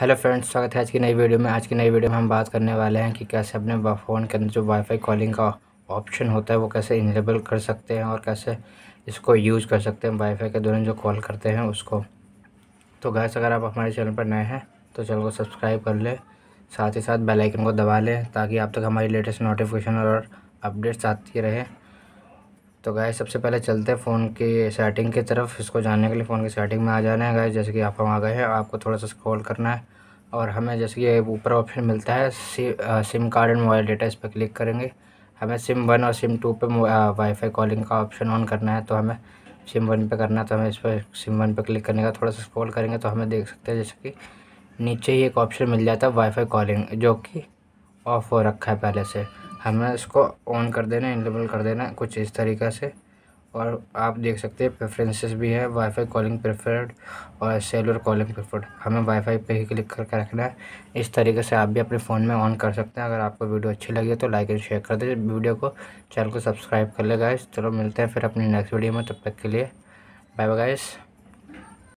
hello friends स्वागत है आज की नई वीडियो में आज की नई वीडियो में हम बात करने वाले हैं कि कैसे अपने फ़ोन के अंदर जो वाईफाई कॉलिंग का ऑप्शन होता है वो कैसे इनेबल कर सकते हैं और कैसे इसको यूज़ कर सकते हैं वाईफाई के दौरान जो कॉल करते हैं उसको तो गैस अगर आप हमारे चैनल पर नए हैं तो चैनल को सब्सक्राइब कर लें साथ ही साथ बेलाइकन को दबा लें ताकि आप तक हमारी लेटेस्ट नोटिफिकेशन और अपडेट्स आती रहें तो गाय सबसे पहले चलते हैं फ़ोन की सेटिंग की तरफ इसको जानने के लिए फ़ोन की सेटिंग में आ जाना है गाय जैसे कि आप हम आ गए हैं आपको थोड़ा सा स्क्रॉल करना है और हमें जैसे कि ऊपर ऑप्शन मिलता है SIM SIM card and mobile data इस पर क्लिक करेंगे हमें सिम वन और सिम टू पर वाईफाई कॉलिंग का ऑप्शन ऑन करना है तो हमें सिम वन पर करना है तो हमें इस पर सिम वन पर क्लिक करने का थोड़ा सा स्क्रॉल करेंगे तो हमें देख सकते हैं जैसे कि नीचे ही एक ऑप्शन मिल जाता है वाईफाई कॉलिंग जो कि ऑफ़ हो रखा है पहले से हमें इसको ऑन कर देना इनेबल कर देना कुछ इस तरीक़े से और आप देख सकते हैं प्रेफरेंसेस भी है वाईफाई कॉलिंग प्रेफर्ड और सेलुलर कॉलिंग प्रेफर्ड हमें वाईफाई पे ही क्लिक करके रखना है इस तरीके से आप भी अपने फ़ोन में ऑन कर सकते हैं अगर आपको वीडियो अच्छी लगी है तो लाइक एंड शेयर कर दीजिए वीडियो को चैनल को सब्सक्राइब कर ले गाइस चलो मिलते हैं फिर अपनी नेक्स्ट वीडियो में तब तक के लिए बाय बाय